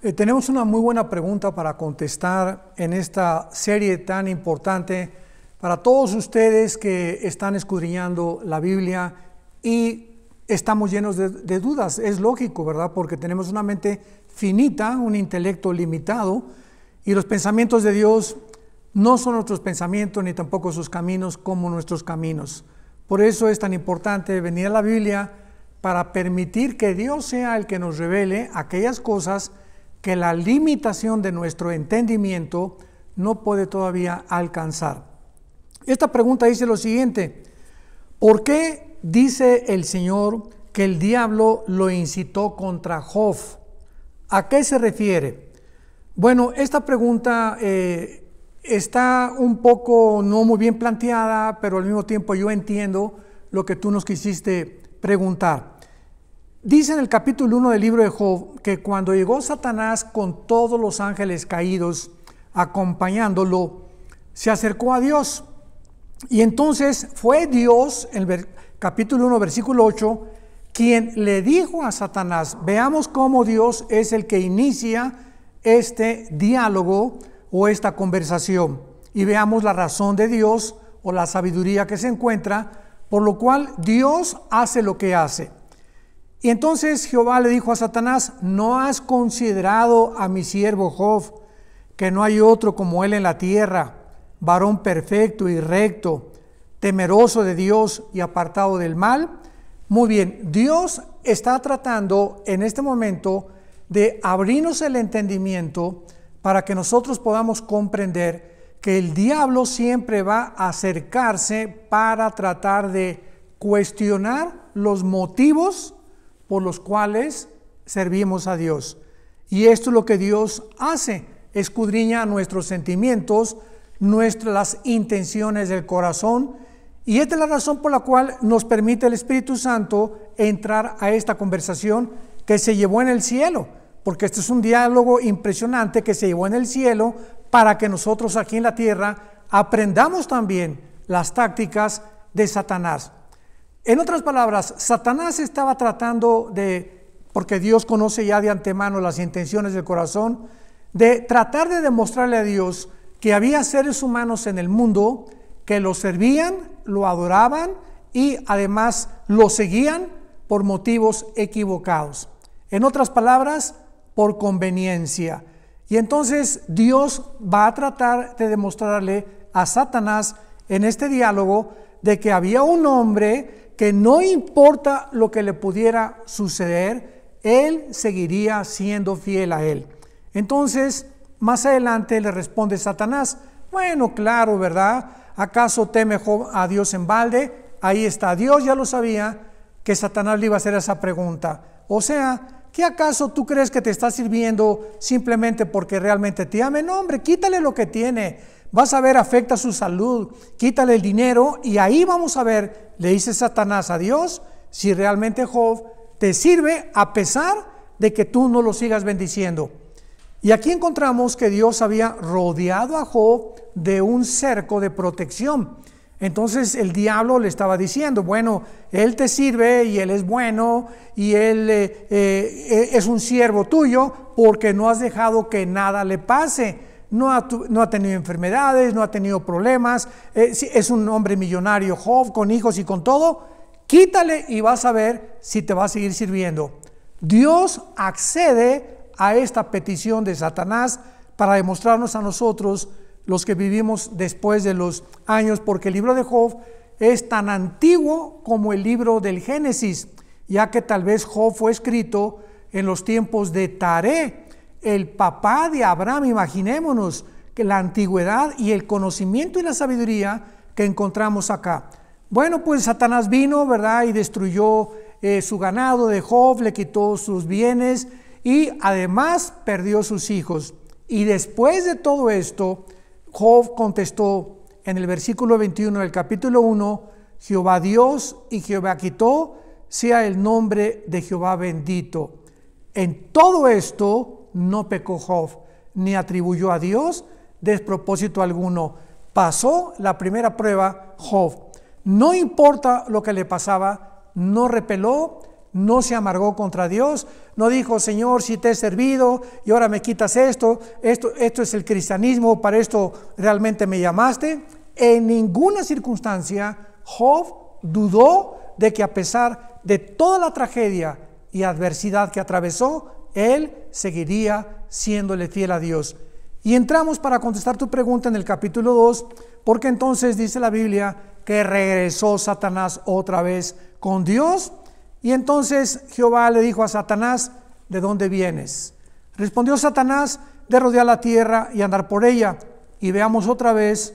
Eh, tenemos una muy buena pregunta para contestar en esta serie tan importante para todos ustedes que están escudriñando la Biblia y estamos llenos de, de dudas. Es lógico, ¿verdad? Porque tenemos una mente finita, un intelecto limitado y los pensamientos de Dios no son nuestros pensamientos ni tampoco sus caminos como nuestros caminos. Por eso es tan importante venir a la Biblia para permitir que Dios sea el que nos revele aquellas cosas que la limitación de nuestro entendimiento no puede todavía alcanzar. Esta pregunta dice lo siguiente, ¿por qué dice el Señor que el diablo lo incitó contra Job? ¿A qué se refiere? Bueno, esta pregunta eh, está un poco no muy bien planteada, pero al mismo tiempo yo entiendo lo que tú nos quisiste preguntar. Dice en el capítulo 1 del libro de Job que cuando llegó Satanás con todos los ángeles caídos acompañándolo, se acercó a Dios. Y entonces fue Dios, en el capítulo 1, versículo 8, quien le dijo a Satanás, veamos cómo Dios es el que inicia este diálogo o esta conversación. Y veamos la razón de Dios o la sabiduría que se encuentra, por lo cual Dios hace lo que hace. Y entonces Jehová le dijo a Satanás, ¿no has considerado a mi siervo Job, que no hay otro como él en la tierra, varón perfecto y recto, temeroso de Dios y apartado del mal? Muy bien, Dios está tratando en este momento de abrirnos el entendimiento para que nosotros podamos comprender que el diablo siempre va a acercarse para tratar de cuestionar los motivos por los cuales servimos a Dios. Y esto es lo que Dios hace, escudriña nuestros sentimientos, nuestras intenciones del corazón. Y esta es la razón por la cual nos permite el Espíritu Santo entrar a esta conversación que se llevó en el cielo, porque este es un diálogo impresionante que se llevó en el cielo para que nosotros aquí en la tierra aprendamos también las tácticas de Satanás. En otras palabras, Satanás estaba tratando de, porque Dios conoce ya de antemano las intenciones del corazón, de tratar de demostrarle a Dios que había seres humanos en el mundo que lo servían, lo adoraban y además lo seguían por motivos equivocados. En otras palabras, por conveniencia. Y entonces Dios va a tratar de demostrarle a Satanás en este diálogo de que había un hombre que no importa lo que le pudiera suceder, él seguiría siendo fiel a él. Entonces, más adelante le responde Satanás, bueno, claro, ¿verdad? ¿Acaso teme a Dios en balde? Ahí está, Dios ya lo sabía que Satanás le iba a hacer esa pregunta. O sea, ¿qué acaso tú crees que te está sirviendo simplemente porque realmente te ame? No, hombre, quítale lo que tiene vas a ver, afecta su salud, quítale el dinero y ahí vamos a ver, le dice Satanás a Dios, si realmente Job te sirve a pesar de que tú no lo sigas bendiciendo. Y aquí encontramos que Dios había rodeado a Job de un cerco de protección. Entonces el diablo le estaba diciendo, bueno, él te sirve y él es bueno y él eh, eh, e, es un siervo tuyo porque no has dejado que nada le pase no ha, tenido enfermedades, no ha tenido problemas, eh, es un hombre millonario, Job, con hijos y con todo, quítale y vas a ver si te va a seguir sirviendo. Dios accede a esta petición de Satanás para demostrarnos a nosotros los que vivimos después de los años, porque el libro de Job es tan antiguo como el libro del Génesis, ya que tal vez Job fue escrito en los tiempos de Taré, el papá de Abraham, imaginémonos que la antigüedad y el conocimiento y la sabiduría que encontramos acá. Bueno, pues Satanás vino, ¿verdad? Y destruyó eh, su ganado de Job, le quitó sus bienes y además perdió sus hijos. Y después de todo esto, Job contestó en el versículo 21 del capítulo 1, Jehová Dios y Jehová quitó, sea el nombre de Jehová bendito. En todo esto, no pecó Job, ni atribuyó a Dios despropósito alguno. Pasó la primera prueba Job. No importa lo que le pasaba, no repeló, no se amargó contra Dios, no dijo, Señor, si te he servido y ahora me quitas esto, esto, esto es el cristianismo, para esto realmente me llamaste. En ninguna circunstancia Job dudó de que a pesar de toda la tragedia y adversidad que atravesó, él seguiría siéndole fiel a Dios. Y entramos para contestar tu pregunta en el capítulo 2, porque entonces dice la Biblia que regresó Satanás otra vez con Dios. Y entonces Jehová le dijo a Satanás, ¿de dónde vienes? Respondió Satanás, de rodear la tierra y andar por ella. Y veamos otra vez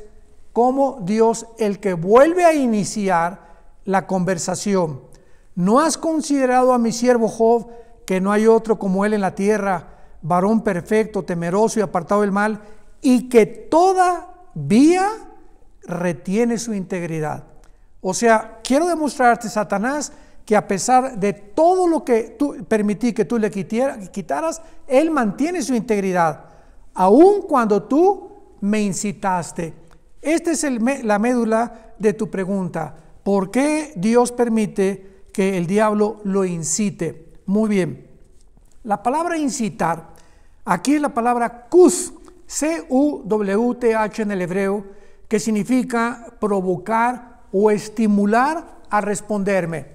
cómo Dios, el que vuelve a iniciar la conversación, ¿no has considerado a mi siervo Job? que no hay otro como Él en la tierra, varón perfecto, temeroso y apartado del mal, y que todavía retiene su integridad. O sea, quiero demostrarte, Satanás, que a pesar de todo lo que tú permití que tú le quitaras, él mantiene su integridad, aun cuando tú me incitaste. Esta es la médula de tu pregunta. ¿Por qué Dios permite que el diablo lo incite? Muy bien. La palabra incitar, aquí es la palabra kuz, C-U-W-T-H en el hebreo, que significa provocar o estimular a responderme.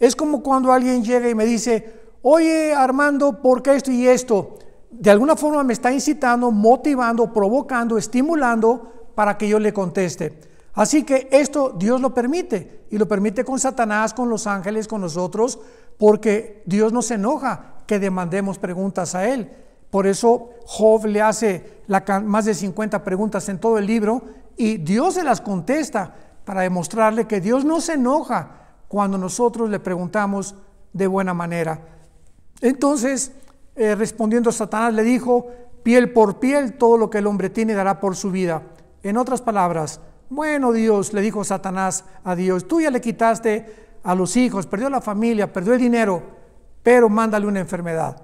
Es como cuando alguien llega y me dice, oye Armando, ¿por qué esto y esto? De alguna forma me está incitando, motivando, provocando, estimulando para que yo le conteste. Así que esto Dios lo permite y lo permite con Satanás, con los ángeles, con nosotros, porque Dios no se enoja que demandemos preguntas a Él. Por eso Job le hace más de 50 preguntas en todo el libro y Dios se las contesta para demostrarle que Dios no se enoja cuando nosotros le preguntamos de buena manera. Entonces, eh, respondiendo a Satanás, le dijo, piel por piel, todo lo que el hombre tiene dará por su vida. En otras palabras, bueno Dios, le dijo Satanás a Dios, tú ya le quitaste a los hijos, perdió la familia, perdió el dinero, pero mándale una enfermedad.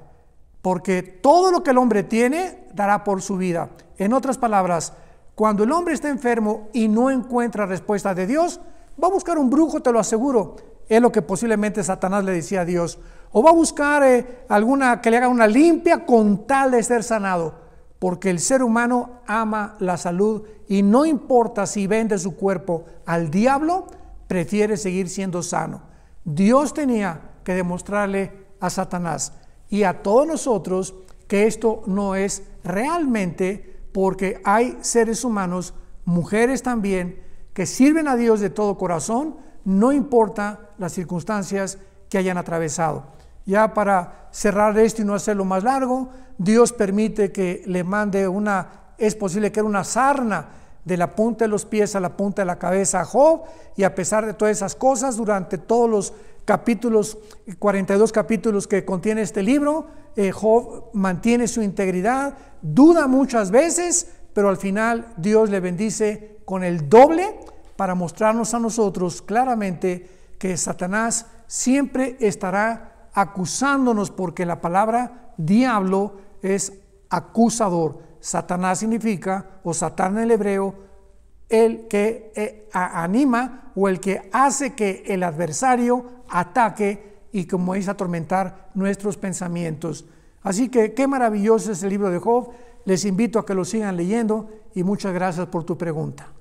Porque todo lo que el hombre tiene dará por su vida. En otras palabras, cuando el hombre está enfermo y no encuentra respuesta de Dios, va a buscar un brujo, te lo aseguro. Es lo que posiblemente Satanás le decía a Dios. O va a buscar eh, alguna que le haga una limpia con tal de ser sanado. Porque el ser humano ama la salud y no importa si vende su cuerpo al diablo prefiere seguir siendo sano. Dios tenía que demostrarle a Satanás y a todos nosotros que esto no es realmente porque hay seres humanos, mujeres también, que sirven a Dios de todo corazón, no importa las circunstancias que hayan atravesado. Ya para cerrar esto y no hacerlo más largo, Dios permite que le mande una, es posible que era una sarna de la punta de los pies a la punta de la cabeza a Job, y a pesar de todas esas cosas, durante todos los capítulos, 42 eh, capítulos que contiene este libro, eh, Job mantiene su integridad, duda muchas veces, pero al final Dios le bendice con el doble para mostrarnos a nosotros claramente que Satanás siempre estará acusándonos porque la palabra diablo es acusador. Satanás significa, o Satán en el hebreo, el que eh, anima o el que hace que el adversario ataque y como es atormentar nuestros pensamientos. Así que qué maravilloso es el libro de Job. Les invito a que lo sigan leyendo y muchas gracias por tu pregunta.